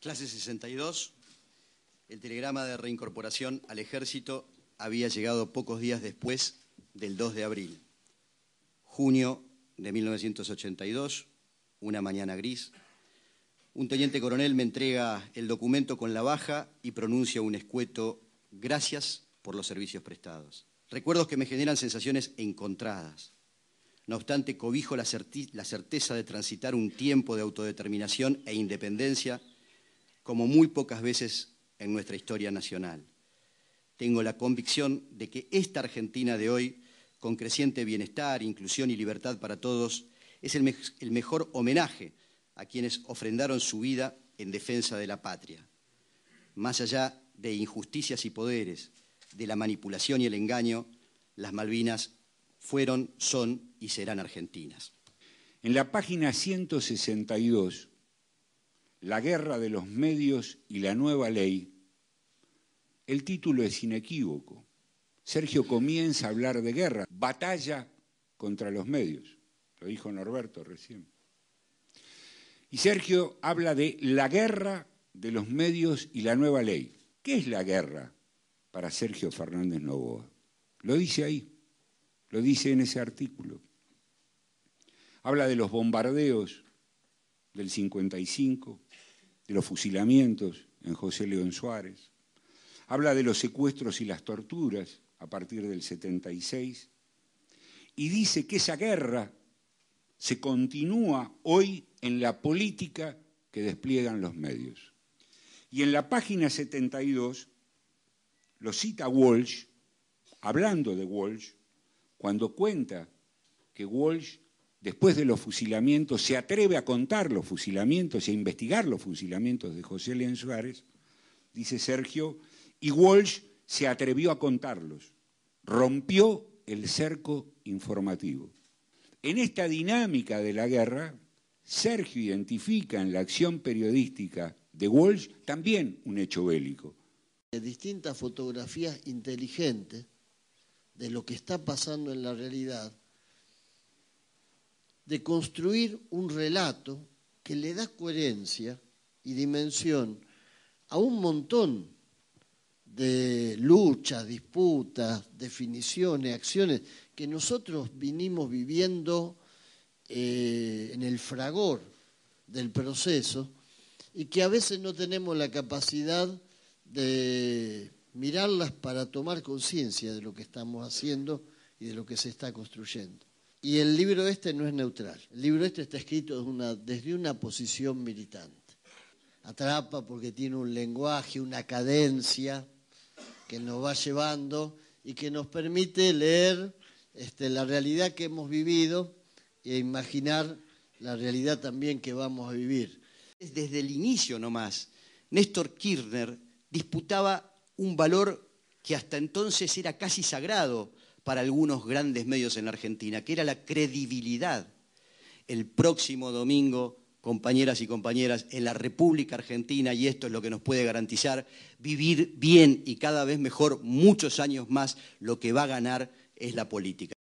Clase 62, el telegrama de reincorporación al ejército había llegado pocos días después del 2 de abril. Junio de 1982, una mañana gris, un teniente coronel me entrega el documento con la baja y pronuncia un escueto gracias por los servicios prestados. Recuerdos que me generan sensaciones encontradas. No obstante, cobijo la, certeza de transitar un tiempo de autodeterminación e independencia como muy pocas veces en nuestra historia nacional. Tengo la convicción de que esta Argentina de hoy, con creciente bienestar, inclusión y libertad para todos, es el, mejor homenaje a quienes ofrendaron su vida en defensa de la patria. Más allá de injusticias y poderes, de la manipulación y el engaño, las Malvinas fueron, son y serán argentinas. En la página 162 la guerra de los medios y la nueva ley, el título es inequívoco. Sergio comienza a hablar de guerra, batalla contra los medios. Lo dijo Norberto recién. Y Sergio habla de la guerra de los medios y la nueva ley. ¿Qué es la guerra para Sergio Fernández Novoa? Lo dice ahí, lo dice en ese artículo. Habla de los bombardeos del 55, de los fusilamientos en José León Suárez, habla de los secuestros y las torturas a partir del 76, y dice que esa guerra se continúa hoy en la política que despliegan los medios. Y en la página 72 lo cita Walsh, hablando de Walsh, cuando cuenta que Walsh después de los fusilamientos, se atreve a contar los fusilamientos y a investigar los fusilamientos de José León Suárez, dice Sergio, y Walsh se atrevió a contarlos, rompió el cerco informativo. En esta dinámica de la guerra, Sergio identifica en la acción periodística de Walsh también un hecho bélico. De distintas fotografías inteligentes de lo que está pasando en la realidad, de construir un relato que le da coherencia y dimensión a un montón de luchas, disputas, definiciones, acciones que nosotros vinimos viviendo eh, en el fragor del proceso y que a veces no tenemos la capacidad de mirarlas para tomar conciencia de lo que estamos haciendo y de lo que se está construyendo. Y el libro este no es neutral. El libro este está escrito desde una, posición militante. Atrapa porque tiene un lenguaje, una cadencia que nos va llevando y que nos permite leer este, la realidad que hemos vivido e imaginar la realidad también que vamos a vivir. Desde el inicio nomás, Néstor Kirchner disputaba un valor que hasta entonces era casi sagrado, para algunos grandes medios en la Argentina, que era la credibilidad. El próximo domingo, compañeras y compañeras, en la República Argentina, y esto es lo que nos puede garantizar, vivir bien y cada vez mejor muchos años más, lo que va a ganar es la política.